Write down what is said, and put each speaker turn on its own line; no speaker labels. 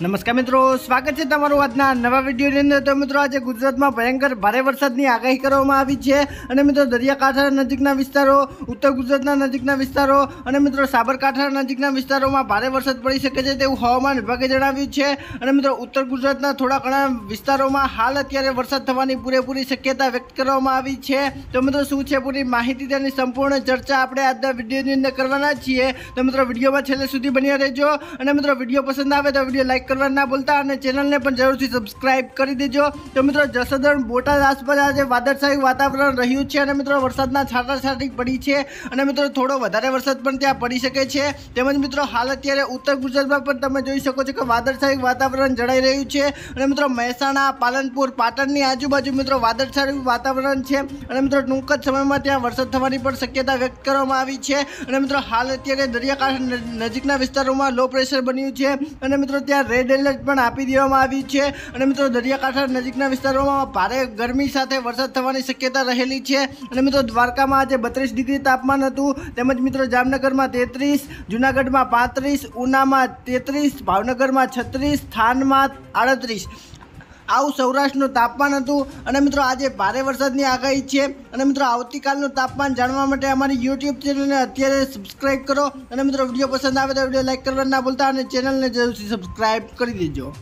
નમસ્કાર મિત્રો સ્વાગત છે તમારું આજના નવા વિડીયોની અંદર તો મિત્રો આજે ગુજરાતમાં ભયંકર ભારે વરસાદની આગાહી કરવામાં આવી છે અને મિત્રો દરિયાકાંઠા નજીકના વિસ્તારો ઉત્તર ગુજરાતના નજીકના વિસ્તારો અને મિત્રો સાબરકાંઠા નજીકના વિસ્તારોમાં ભારે વરસાદ પડી શકે છે તેવું હવામાન વિભાગે જણાવ્યું છે અને મિત્રો ઉત્તર ગુજરાતના થોડા ઘણા વિસ્તારોમાં હાલ અત્યારે વરસાદ થવાની પૂરેપૂરી શક્યતા વ્યક્ત કરવામાં આવી છે તો મિત્રો શું છે પૂરી માહિતી તેની સંપૂર્ણ ચર્ચા આપણે આજના વિડીયોની અંદર કરવાના છીએ તો મિત્રો વિડીયોમાં છેલ્લે સુધી બન્યા રહેજો અને મિત્રો વિડીયો પસંદ આવે તો વિડીયો લાઈક કરવા ના બોલતા અને ચેનલ ને પણ જરૂરથી સબ્સ્ક્રાઇબ કરી દેજો તો મિત્રો જસદણ બોટા રાસ પર આજે વાદળછાયું વાતાવરણ રહ્યું છે અને મિત્રો વરસાદના છાતર છાટી પડી છે અને મિત્રો થોડો વધારે વરસાદ પણ ત્યાં પડી શકે છે તેમે મિત્રો હાલ અત્યારે ઉત્તર ગુજરાતમાં પણ તમે જોઈ શકો છો કે વાદળછાયું વાતાવરણ જણાઈ રહ્યું છે અને મિત્રો મહેસાણા પાલનપુર પાટણની આજુબાજુ મિત્રો વાદળછાયું વાતાવરણ છે અને મિત્રો ટૂંક સમયમાં ત્યાં વરસાદ થવાની પણ શક્યતા વ્યક્ત કરવામાં આવી છે અને મિત્રો હાલ અત્યારે દરિયાકાંઠે નજીકના વિસ્તારોમાં લો પ્રેશર બન્યું છે અને મિત્રો ત્યાં เดลช पण આપી देव माहिती छे અને મિત્રો દરિયાકાઠાર નજીકના વિસ્તારઓમાં ભારે ગરમી સાથે વરસાદ થવાની સંકેત રહેલી છે અને મિત્રો દ્વારકામાં આજે 32 ડિગ્રી તાપમાન હતું તેમ જ મિત્રો જામનગરમાં 33 જૂનાગઢમાં 35 ઉનામાં 33 ભાવનગરમાં 36 સ્થાનમાં 38 આવું સૌરાષ્ટ્રનું તાપમાન હતું અને મિત્રો આજે ભારે વરસાદની આગાહી છે અને મિત્રો આવતીકાલનું તાપમાન જાણવા માટે અમારી યુટ્યુબ ચેનલને અત્યારે સબસ્ક્રાઈબ કરો અને મિત્રો વિડીયો પસંદ આવે તો વિડીયો લાઇક કરવા ના ભૂલતા અને ચેનલને જરૂરથી સબસ્ક્રાઈબ કરી દેજો